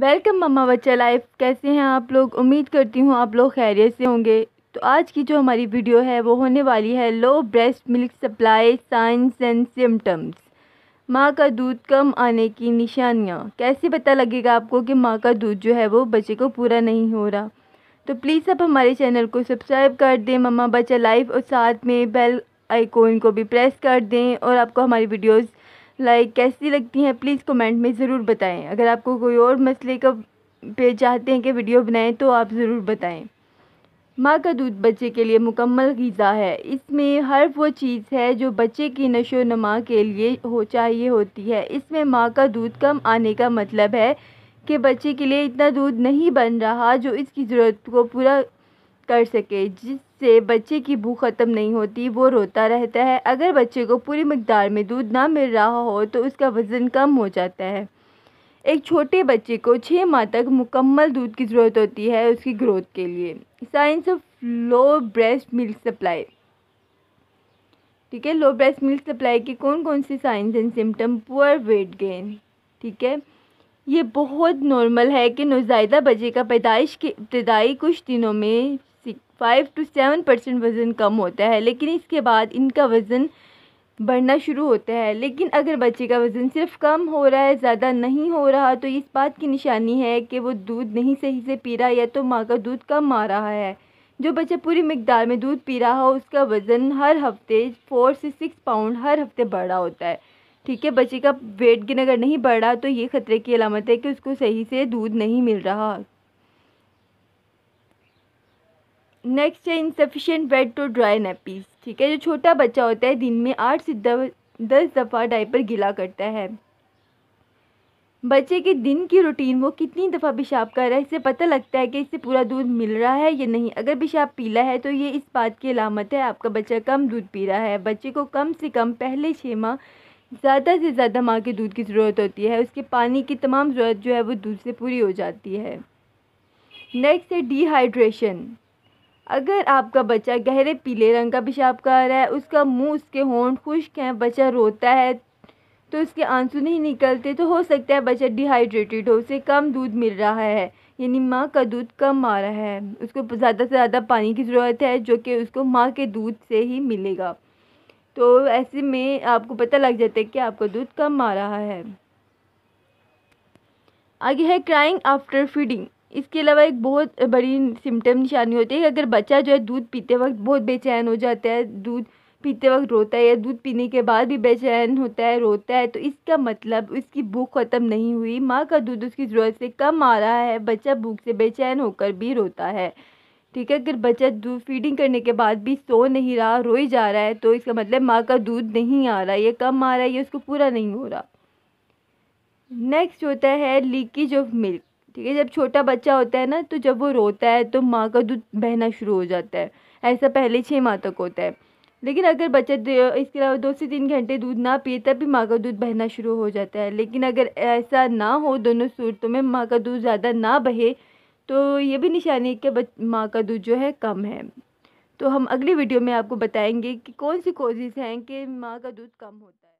welcome मम्मा बच्चा life कैसे हैं आप लोग उम्मीद करती हूँ आप लोग खैरियत से होंगे तो आज की जो हमारी वीडियो है वो होने वाली है low breast milk supply signs and symptoms माँ का दूध कम आने की निशानियाँ कैसे पता लगेगा आपको कि माँ का दूध जो है वो बच्चे को पूरा नहीं हो रहा तो प्लीज़ आप हमारे चैनल को सब्सक्राइब कर दें मम्मा बच्चा लाइफ और साथ में बेल आइकॉन को भी प्रेस कर दें और आपको हमारी वीडियोज़ लाइक कैसी लगती हैं प्लीज़ कमेंट में ज़रूर बताएं अगर आपको कोई और मसले का पे चाहते हैं कि वीडियो बनाएं तो आप ज़रूर बताएं माँ का दूध बच्चे के लिए मुकम्मल गज़ा है इसमें हर वो चीज़ है जो बच्चे की नशो नमा के लिए हो चाहिए होती है इसमें माँ का दूध कम आने का मतलब है कि बच्चे के लिए इतना दूध नहीं बन रहा जो इसकी ज़रूरत को पूरा कर सके जिस से बच्चे की भूख ख़त्म नहीं होती वो रोता रहता है अगर बच्चे को पूरी मकदार में दूध ना मिल रहा हो तो उसका वज़न कम हो जाता है एक छोटे बच्चे को छः माह तक मुकम्मल दूध की ज़रूरत होती है उसकी ग्रोथ के लिए signs of low breast milk supply ठीक है लो ब्रेस्ट मिल्क सप्लाई के कौन कौन से signs and symptom poor weight gain ठीक है ये बहुत नॉर्मल है कि नौजायदा बच्चे का पैदाइश के इब्तदाई कुछ दिनों में फाइव टू सेवन परसेंट वज़न कम होता है लेकिन इसके बाद इनका वज़न बढ़ना शुरू होता है लेकिन अगर बच्चे का वज़न सिर्फ कम हो रहा है ज़्यादा नहीं हो रहा तो इस बात की निशानी है कि वो दूध नहीं सही से पी रहा या तो माँ का दूध कम आ रहा है जो बच्चा पूरी मकदार में दूध पी रहा हो उसका वज़न हर हफ्ते फोर से सिक्स पाउंड हर हफ्ते बढ़ रहा होता है ठीक है बच्चे का वेट गेन अगर नहीं बढ़ रहा तो ये ख़तरे की अलामत है कि उसको सही से दूध नहीं मिल रहा नेक्स्ट है insufficient wet to dry nappies ठीक है जो छोटा बच्चा होता है दिन में आठ से दस दफ़ा डाइपर गिला करता है बच्चे के दिन की रूटीन वो कितनी दफ़ा पेशाब कर रहा है इससे पता लगता है कि इससे पूरा दूध मिल रहा है या नहीं अगर पेशाब पीला है तो ये इस बात की अलामत है आपका बच्चा कम दूध पी रहा है बच्चे को कम से कम पहले छः माह ज़्यादा से ज़्यादा माँ के दूध की ज़रूरत होती है उसके पानी की तमाम ज़रूरत जो है वो दूध से पूरी हो जाती है नेक्स्ट है डिहाइड्रेशन अगर आपका बच्चा गहरे पीले रंग का पेशाब कर रहा है उसका मुंह उसके होंठ खुश्क हैं बच्चा रोता है तो उसके आंसू नहीं निकलते तो हो सकता है बच्चा डिहाइड्रेटेड हो उसे कम दूध मिल रहा है यानी माँ का दूध कम आ रहा है उसको ज़्यादा से ज़्यादा पानी की ज़रूरत है जो कि उसको माँ के दूध से ही मिलेगा तो ऐसे में आपको पता लग जाता है कि आपका दूध कम आ रहा है आगे है क्राइंग आफ्टर फीडिंग इसके अलावा एक बहुत बड़ी सिम्टम निशानी होती है कि अगर बच्चा जो है दूध पीते वक्त बहुत बेचैन हो जाता है दूध पीते वक्त रोता है या दूध पीने के बाद भी बेचैन होता है रोता है तो इसका मतलब उसकी भूख ख़त्म नहीं हुई माँ का दूध उसकी ज़रूरत से कम आ रहा है बच्चा भूख से बेचैन होकर भी रोता है ठीक है अगर बच्चा दूध फीडिंग करने के बाद भी सो नहीं रहा रोई जा रहा है तो इसका मतलब माँ का दूध नहीं आ रहा ये कम आ रहा है ये उसको पूरा नहीं हो रहा नेक्स्ट होता है लीकेज ऑफ मिल्क ठीक है जब छोटा बच्चा होता है ना तो जब वो रोता है तो माँ का दूध बहना शुरू हो जाता है ऐसा पहले छः माह तक होता है लेकिन अगर बच्चा इसके अलावा दो से तीन घंटे दूध ना पिए तब भी माँ का दूध बहना शुरू हो जाता है लेकिन अगर ऐसा ना हो दोनों सूरतों में माँ का दूध ज़्यादा ना बहे तो ये भी निशानी है कि माँ का दूध जो है कम है तो हम अगली वीडियो में आपको बताएंगे कि कौन सी कोजिज़ हैं कि माँ का दूध कम होता है